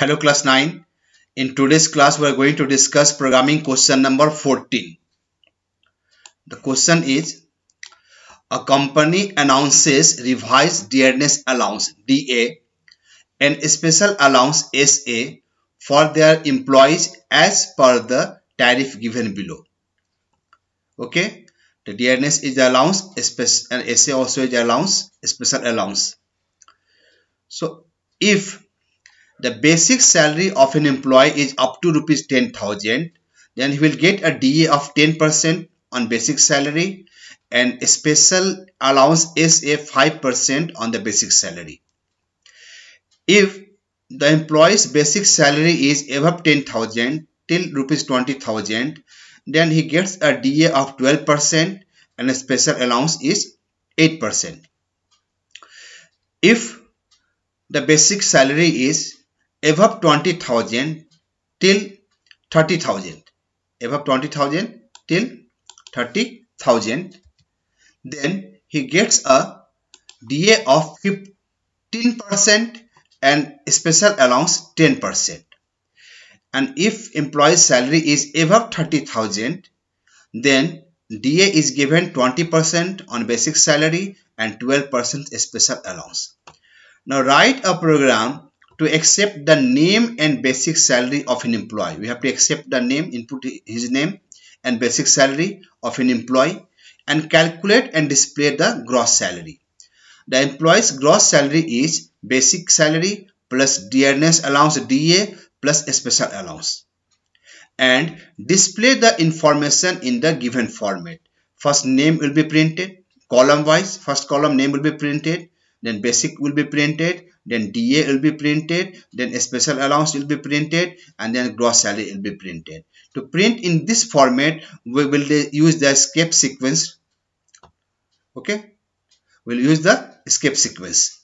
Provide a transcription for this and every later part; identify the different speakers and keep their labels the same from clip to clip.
Speaker 1: Hello class 9. In today's class we are going to discuss programming question number 14. The question is a company announces revised dearness allowance DA and special allowance SA for their employees as per the tariff given below. Okay. The dearness is the allowance and SA also is allowance special allowance. So if the basic salary of an employee is up to rupees 10,000, then he will get a DA of 10% on basic salary and special allowance is a 5% on the basic salary. If the employee's basic salary is above 10,000 till rupees 20,000, then he gets a DA of 12% and a special allowance is 8%. If the basic salary is above 20,000 till 30,000 above 20,000 till 30,000 then he gets a DA of 15% and special allowance 10% and if employee's salary is above 30,000 then DA is given 20% on basic salary and 12% special allowance. Now write a program to accept the name and basic salary of an employee. We have to accept the name, input his name and basic salary of an employee and calculate and display the gross salary. The employee's gross salary is basic salary plus dearness allowance DA plus special allowance and display the information in the given format. First name will be printed column wise. First column name will be printed then basic will be printed then DA will be printed, then special allowance will be printed, and then gross salary will be printed. To print in this format, we will use the escape sequence. Okay, we'll use the escape sequence.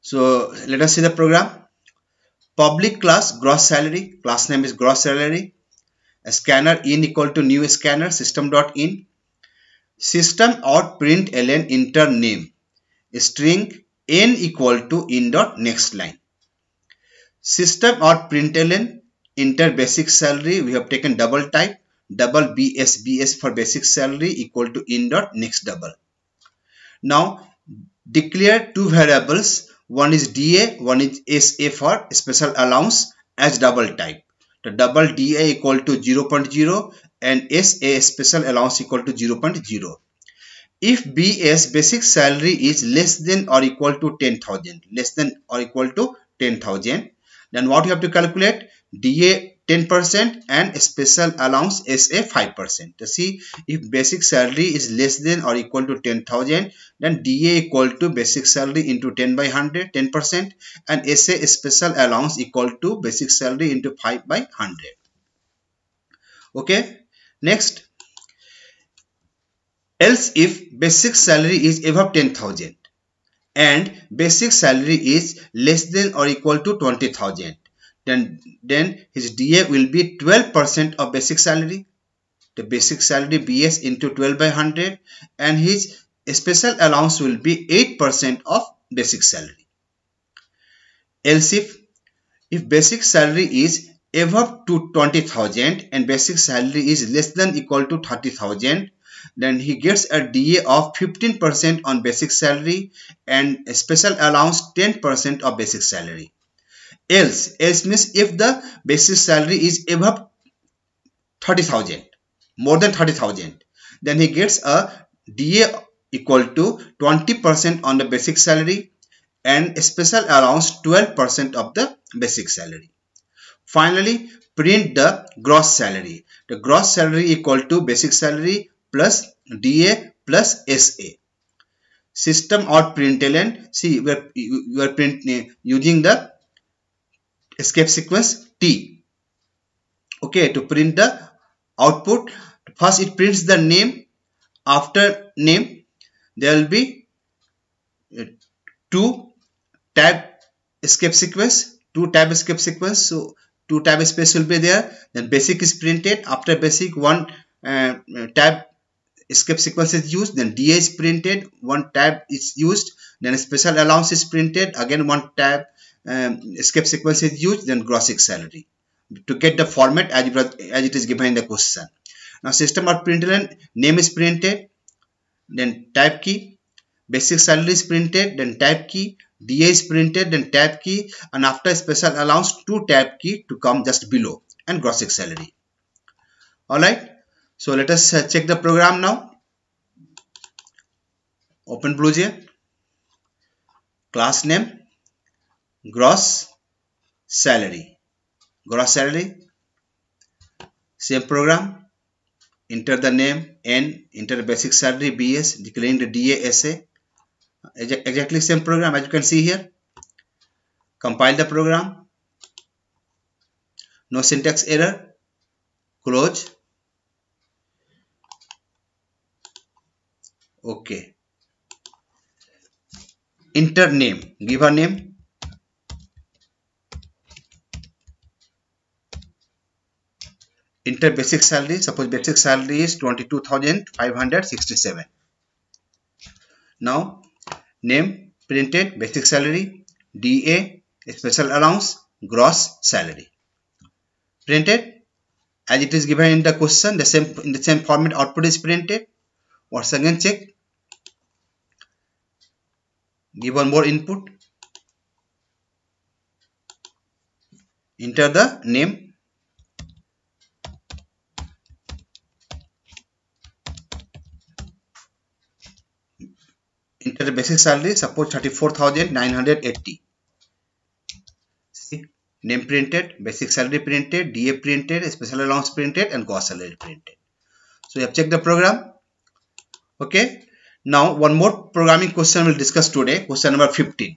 Speaker 1: So let us see the program. Public class gross salary, class name is gross salary. A scanner in equal to new scanner system dot in. System out print ln name. A string n equal to in dot next line. System or println enter basic salary we have taken double type double bs bs for basic salary equal to in dot next double. Now declare two variables one is da one is sa for special allowance as double type. The double da equal to 0.0 and sa special allowance equal to 0.0 if BS basic salary is less than or equal to 10,000 less than or equal to 10,000 then what you have to calculate DA 10% and special allowance SA 5%. To see if basic salary is less than or equal to 10,000 then DA equal to basic salary into 10 by 100 10% and SA special allowance equal to basic salary into 5 by 100. Okay next else if basic salary is above 10,000 and basic salary is less than or equal to 20,000 then then his DA will be 12% of basic salary the basic salary BS into 12 by 100 and his special allowance will be 8% of basic salary else if if basic salary is above to 20,000 and basic salary is less than equal to 30,000 then he gets a DA of 15% on basic salary and a special allowance 10% of basic salary. Else, else means if the basic salary is above 30,000, more than 30,000, then he gets a DA equal to 20% on the basic salary and a special allowance 12% of the basic salary. Finally, print the gross salary. The gross salary equal to basic salary plus DA plus SA. System or println. See, we are, we are print, using the escape sequence T. Okay, to print the output. First, it prints the name. After name, there will be uh, two tab escape sequence, two tab escape sequence. So, two tab space will be there. Then basic is printed. After basic, one uh, uh tab escape sequence is used then DA is printed one tab is used then special allowance is printed again one tab um, escape sequence is used then gross salary to get the format as, as it is given in the question now system or println name is printed then type key basic salary is printed then type key DA is printed then tab key and after special allowance two tab key to come just below and gross salary alright so let us uh, check the program now. Open BlueJ. Class name. Gross salary. Gross salary. Same program. Enter the name N. Enter basic salary BS. Declaring the DASA. Exactly same program as you can see here. Compile the program. No syntax error. Close okay enter name give your name enter basic salary suppose basic salary is twenty two thousand five hundred 22,567 now name printed basic salary a special allowance gross salary printed as it is given in the question the same in the same format output is printed once again check give one more input enter the name enter the basic salary suppose 34980 see name printed basic salary printed da printed special allowance printed and gross salary printed so you have checked the program okay now one more programming question we'll discuss today question number 15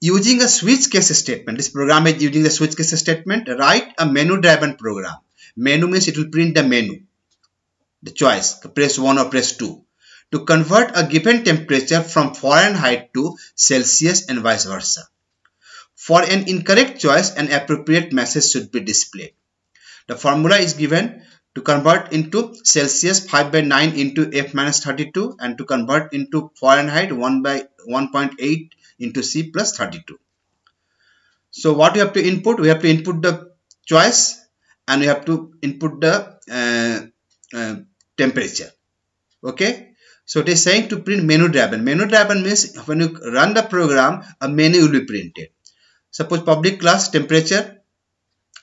Speaker 1: using a switch case statement this program is using the switch case statement write a menu driven program menu means it will print the menu the choice press 1 or press 2 to convert a given temperature from Fahrenheit to Celsius and vice versa. For an incorrect choice, an appropriate message should be displayed. The formula is given to convert into Celsius 5 by 9 into F minus 32 and to convert into Fahrenheit 1 by 1.8 into C plus 32. So what we have to input? We have to input the choice and we have to input the uh, uh, temperature. Okay. So it is saying to print menu driven. Menu driven means when you run the program, a menu will be printed. Suppose public class temperature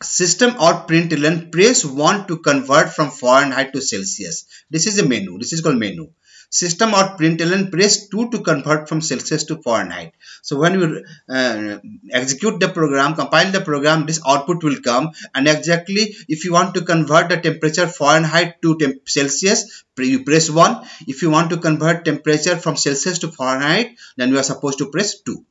Speaker 1: system or print and press 1 to convert from Fahrenheit to Celsius. This is a menu. This is called menu. System or print press 2 to convert from Celsius to Fahrenheit. So when you uh, execute the program, compile the program, this output will come and exactly if you want to convert the temperature Fahrenheit to temp Celsius, you press 1. If you want to convert temperature from Celsius to Fahrenheit, then you are supposed to press 2.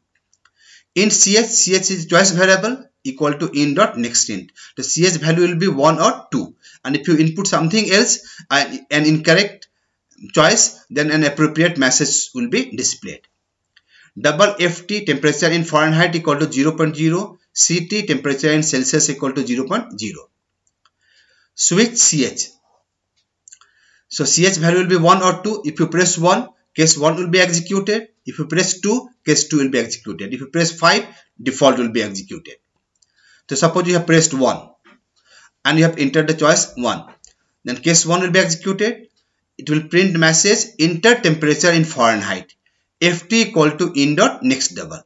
Speaker 1: In CH, CH is choice variable equal to in dot next int. The CS value will be 1 or 2. And if you input something else, an incorrect choice, then an appropriate message will be displayed. Double FT temperature in Fahrenheit equal to 0, CT temperature in Celsius equal to 0.0. Switch CH. So CH value will be 1 or 2. If you press 1, case 1 will be executed. If you press 2, case 2 will be executed. If you press 5, default will be executed. So suppose you have pressed 1 and you have entered the choice 1. Then case 1 will be executed. It will print message enter temperature in Fahrenheit. FT equal to in dot next double.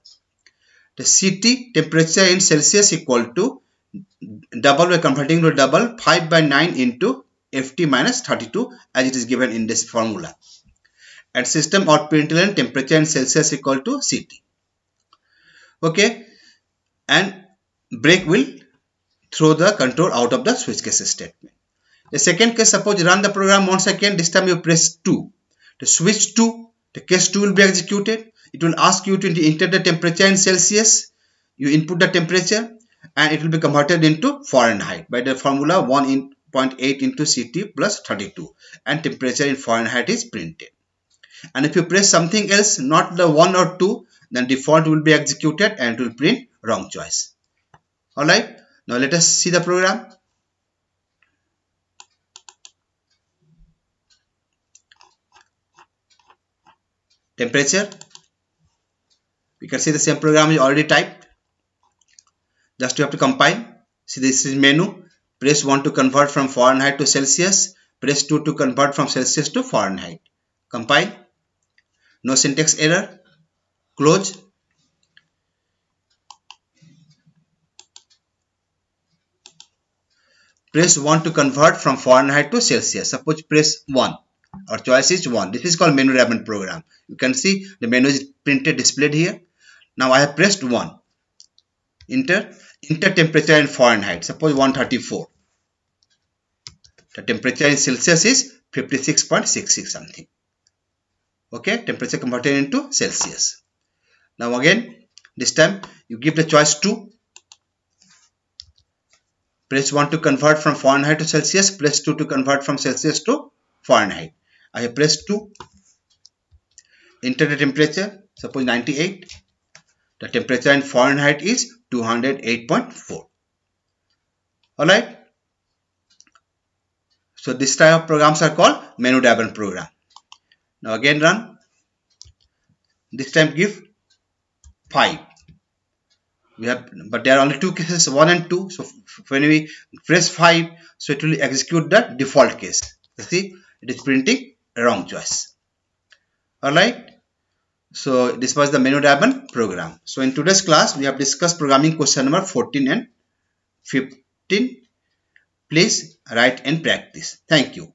Speaker 1: The CT temperature in Celsius equal to double by converting to double 5 by 9 into FT minus 32 as it is given in this formula. And system output println temperature in Celsius equal to CT. Okay. And break will throw the control out of the switch case statement. The second case, suppose run the program once again, this time you press 2. The switch two, the case 2 will be executed. It will ask you to enter the temperature in Celsius. You input the temperature and it will be converted into Fahrenheit by the formula 1.8 in into CT plus 32 and temperature in Fahrenheit is printed. And if you press something else, not the 1 or 2, then default will be executed and it will print wrong choice. Alright, now let us see the program. Temperature. We can see the same program is already typed. Just you have to compile. See this is menu. Press 1 to convert from Fahrenheit to Celsius. Press 2 to convert from Celsius to Fahrenheit. Compile. No syntax error. Close. press 1 to convert from Fahrenheit to Celsius. Suppose press 1. Our choice is 1. This is called menu ribbon program. You can see the menu is printed displayed here. Now I have pressed 1. Enter. Enter temperature in Fahrenheit. Suppose 134. The temperature in Celsius is 56.66 something. Okay. Temperature converted into Celsius. Now again, this time you give the choice 2 press 1 to convert from Fahrenheit to Celsius, press 2 to convert from Celsius to Fahrenheit. I have pressed 2. Enter the temperature, suppose 98. The temperature in Fahrenheit is 208.4. Alright. So this type of programs are called menu diagram program. Now again run. This time give 5 we have but there are only two cases one and two so when we press five so it will execute the default case you see it is printing wrong choice all right so this was the menu diagram program so in today's class we have discussed programming question number 14 and 15 please write and practice thank you